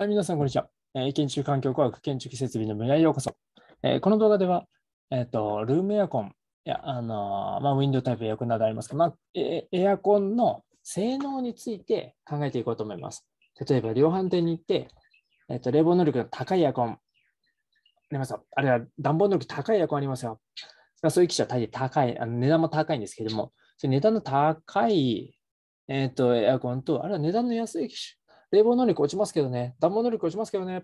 はい、皆さん、こんにちは。え建築環境科学建築設備の村へようこそ。えこの動画では、えっ、と、ルームエアコンや、あのまあ、ウィンドウタイプエアコンなどありますけど、まあエ、アコンの性能について考えていこうと思います。例えば、量販店に行って、えっ、と、冷房能力が高いエアコンありますよ。あるいは暖房能力高いエアコンありますよ。そういう機種は大抵高い、あの値段も高いんですけども、値段の高い、えっとエアコンと、あるいは値段の安い機種冷房能力落ちますけどね、暖房能力落ちますけどねっ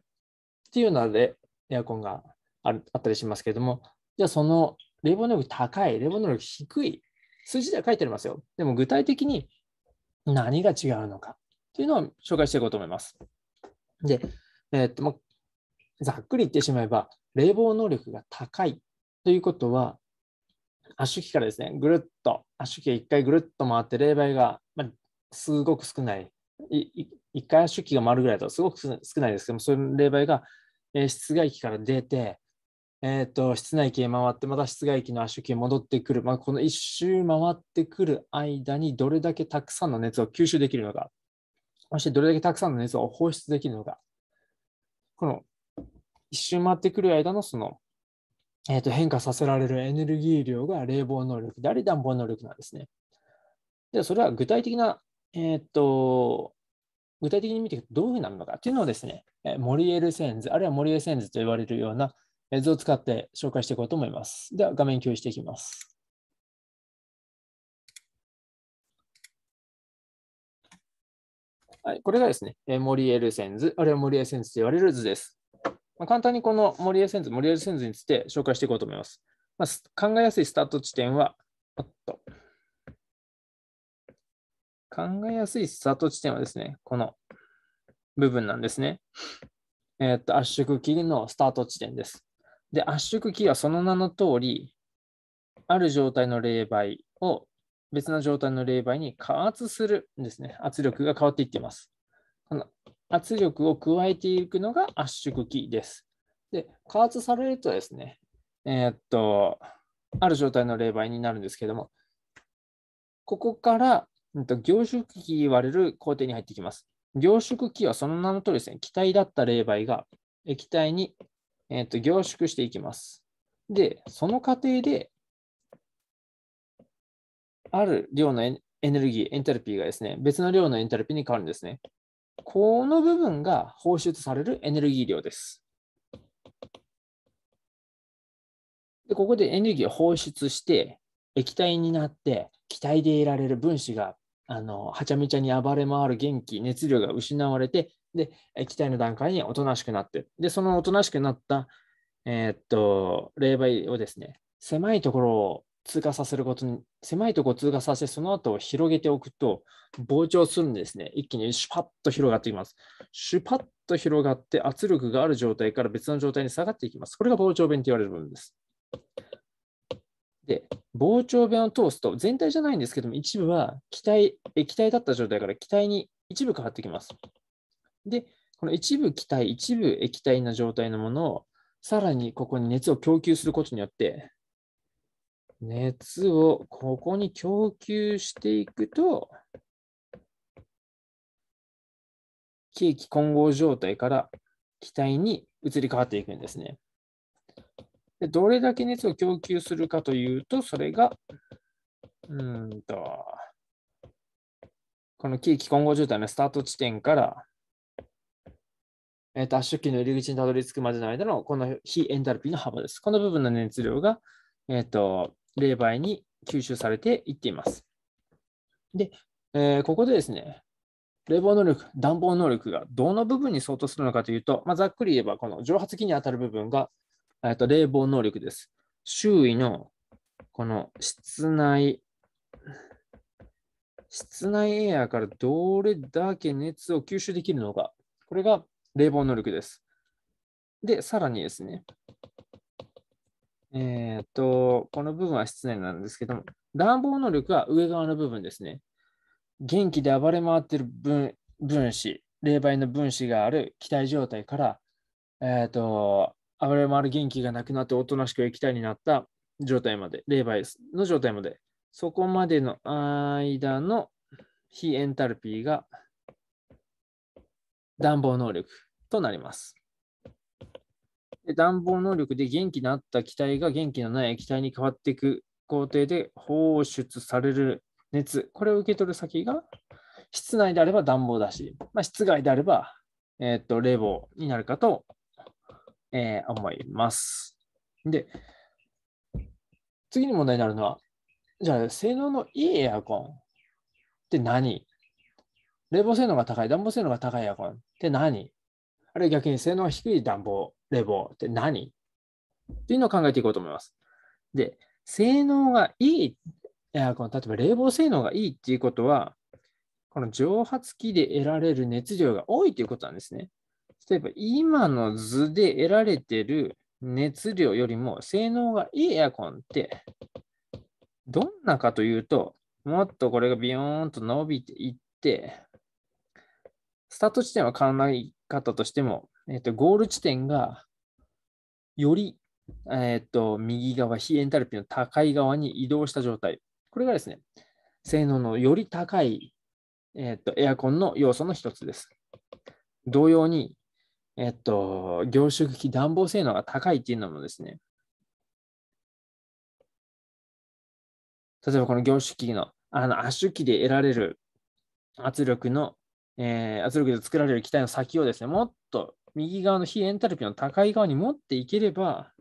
ていうので、エアコンがあるあったりしますけれども、じゃあその冷房能力高い、冷房能力低い、数字では書いてありますよ。でも具体的に何が違うのかっていうのを紹介していこうと思います。で、えー、っとざっくり言ってしまえば、冷房能力が高いということは、圧縮機からですね、ぐるっと、圧縮機が一回ぐるっと回って、冷媒が、まあ、すごく少ない、1回出費が回るぐらいだとすごく少ないですけども、そういう冷媒が、え室外機から出て、えーと、室内機へ回って、また室外機の圧縮機へ戻ってくる、まあ、この一周回ってくる間にどれだけたくさんの熱を吸収できるのか、そしてどれだけたくさんの熱を放出できるのか、この一周回ってくる間のその、えー、と変化させられるエネルギー量が冷房能力であり暖房能力なんですね。でそれは具体的な、えーと具体的に見ていくとどういうふうになるのかというのをですね、モリエルセンズ、あるいはモリエセンズと呼われるような図を使って紹介していこうと思います。では、画面共有していきます。はい、これがですね、モリエルセンズ、あるいはモリエセンズと言われる図です。まあ、簡単にこのモリエセンズ、モリエルセンズについて紹介していこうと思います。まあ、考えやすいスタート地点は、と考えやすいスタート地点はですね、この部分なんですね。えー、っと、圧縮機のスタート地点です。で、圧縮機はその名の通り、ある状態の冷媒を別の状態の冷媒に加圧するんですね。圧力が変わっていっています。この圧力を加えていくのが圧縮機です。で、加圧されるとですね、えー、っと、ある状態の冷媒になるんですけども、ここから凝縮器言われる工程に入ってきます。凝縮器はその名の通りですね、気体だった冷媒が液体に、えー、と凝縮していきます。で、その過程で、ある量のエネルギー、エンタルピーがですね、別の量のエンタルピーに変わるんですね。この部分が放出されるエネルギー量です。でここでエネルギーを放出して、液体になって、気体で得られる分子があのはちゃめちゃに暴れ回る元気、熱量が失われて、で、液体の段階におとなしくなって、で、そのおとなしくなった、えー、っと、霊媒をですね、狭いところを通過させることに、狭いところを通過させその後を広げておくと、膨張するんですね。一気にシュパッと広がっていきます。シュパッと広がって、圧力がある状態から別の状態に下がっていきます。これが膨張弁と言われる部分です。で、膨張弁を通すと、全体じゃないんですけども、一部は気体、液体だった状態から気体に一部変わってきます。で、この一部気体、一部液体の状態のものを、さらにここに熱を供給することによって、熱をここに供給していくと、ケーキ混合状態から気体に移り変わっていくんですね。でどれだけ熱を供給するかというと、それが、うんと、この気気混合渋滞のスタート地点から、えー、ダ機の入り口にたどり着くまでの間のこの非エンタルピーの幅です。この部分の熱量が、えーと、冷媒に吸収されていっています。で、えー、ここでですね、冷房能力、暖房能力がどの部分に相当するのかというと、まあ、ざっくり言えばこの蒸発器に当たる部分がえっと、冷房能力です。周囲のこの室内、室内エアからどれだけ熱を吸収できるのか。これが冷房能力です。で、さらにですね、えっ、ー、と、この部分は室内なんですけども、暖房能力は上側の部分ですね。元気で暴れ回ってる分分子、冷媒の分子がある気体状態から、えっ、ー、と、暴れ回る元気がなくなっておとなしく液体になった状態まで、霊媒の状態まで、そこまでの間の非エンタルピーが暖房能力となります。で暖房能力で元気になった気体が元気のない液体に変わっていく工程で放出される熱、これを受け取る先が室内であれば暖房だし、まあ、室外であれば、えー、っと冷房になるかとえー、思います。で、次に問題になるのは、じゃあ、性能のいいエアコンって何冷房性能が高い、暖房性能が高いエアコンって何あるいは逆に性能が低い暖房、冷房って何っていうのを考えていこうと思います。で、性能がいいエアコン、例えば冷房性能がいいっていうことは、この蒸発器で得られる熱量が多いということなんですね。例えば今の図で得られてる熱量よりも性能がいいエアコンってどんなかというと、もっとこれがビヨーンと伸びていって、スタート地点は考え方としても、えっと、ゴール地点がより、えっと、右側、非エンタルピーの高い側に移動した状態。これがですね、性能のより高い、えっと、エアコンの要素の一つです。同様に、えっと、凝縮機暖房性能が高いっていうのもですね、例えばこの凝縮機のあの圧縮機で得られる圧力の、えー、圧力で作られる機体の先をですね、もっと右側の非エンタルピーの高い側に持っていければ、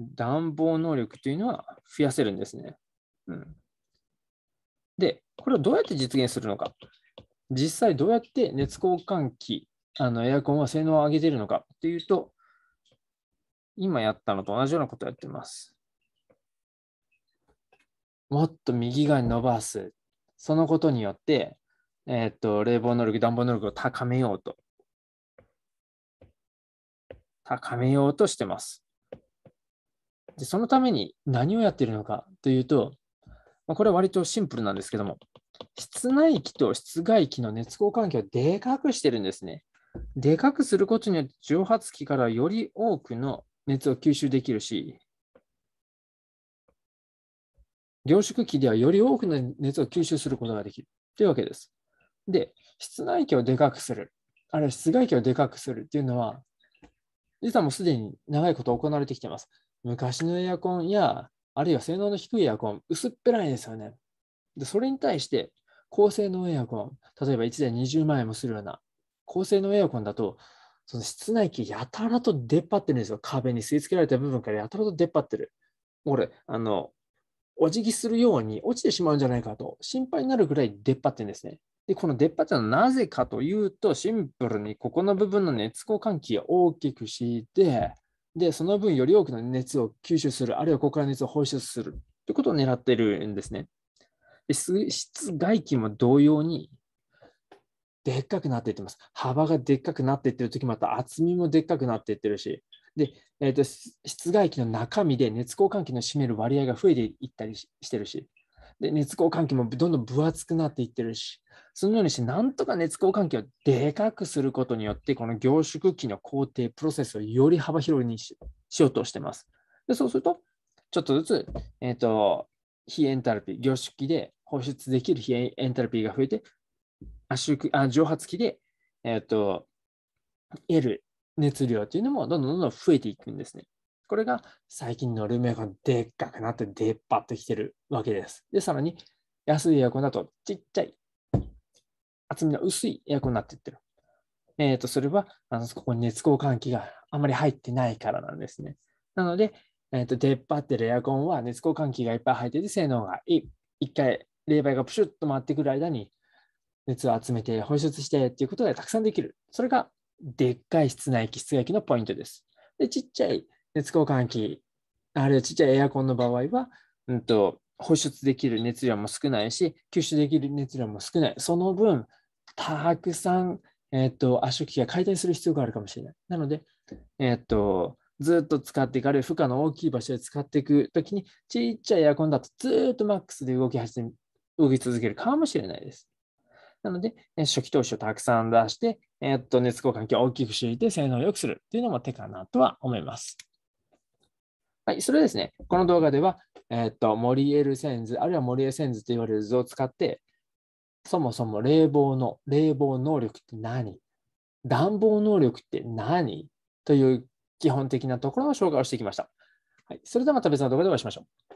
暖房能力というのは増やせるんですね。うん、で、これをどうやって実現するのか。実際どうやって熱交換器あのエアコンは性能を上げてるのかっていうと、今やったのと同じようなことをやってます。もっと右側に伸ばす。そのことによって、えっ、ー、と、冷房能力、暖房能力を高めようと。高めようとしてます。で、そのために何をやってるのかというと、まあ、これは割とシンプルなんですけども、室内機と室外機の熱交換器をでかくしてるんですね。でかくすることによって蒸発器からより多くの熱を吸収できるし、凝縮器ではより多くの熱を吸収することができるというわけです。で、室内機をでかくする、あるいは室外機をでかくするというのは、実はもうすでに長いこと行われてきています。昔のエアコンや、あるいは性能の低いエアコン、薄っぺらいですよね。でそれに対して、高性能エアコン、例えば1台20万円もするような高性能エアコンだと、その室内機やたらと出っ張ってるんですよ。壁に吸い付けられた部分からやたらと出っ張ってる。これ、あの、お辞儀するように落ちてしまうんじゃないかと心配になるぐらい出っ張ってるんですね。で、この出っ張ってるのはなぜかというと、シンプルにここの部分の熱交換器を大きく敷いて、で、その分より多くの熱を吸収する、あるいはここから熱を放出するということを狙ってるんですね。で室外機も同様にでっかくなっていってます。幅がでっかくなっていってる時また厚みもでっかくなっていってるし、で、えーと、室外機の中身で熱交換器の占める割合が増えていったりしてるし、で熱交換器もどんどん分厚くなっていってるし、そのようにして、なんとか熱交換器をでかくすることによって、この凝縮器の工程、プロセスをより幅広にしようとしてます。でそうすると、ちょっとずつ、えーと、非エンタルピー、凝縮器で放出できる非エンタルピーが増えて、圧縮あ蒸発器で、えーと、得る熱量というのもどんどんどんどん増えていくんですね。これが最近のルームでっかくなって出っ張ってきてるわけです。で、さらに安いエアコンだとちっちゃい厚みの薄いエアコンになっていってる。えっ、ー、と、それはあのここに熱交換器があんまり入ってないからなんですね。なので、えーと、出っ張ってるエアコンは熱交換器がいっぱい入ってて性能がいい。1回冷媒がプシュッと回ってくる間に熱を集めて放出してっていうことがたくさんできる。それがでっかい室内機、室外機のポイントです。で、ちっちゃい熱交換器、あるいはちっちゃいエアコンの場合は、うんと、放出できる熱量も少ないし、吸収できる熱量も少ない。その分、たくさん、えーと、圧縮機が解体する必要があるかもしれない。なので、えーと、ずっと使っていかれる負荷の大きい場所で使っていくときに、ちっちゃいエアコンだとずっとマックスで動き始め動き続けるかもしれないです。なので、初期投資をたくさん出して、えっと熱交換器を大きくしていて性能を良くするっていうのも手かなとは思います。はい、それですね、この動画では、えっと、モリエルセンズ、あるいはモリエルセンズと言われる図を使って、そもそも冷房の、冷房能力って何暖房能力って何という基本的なところの紹介をしてきました。はい、それではまた別の動画でお会いしましょう。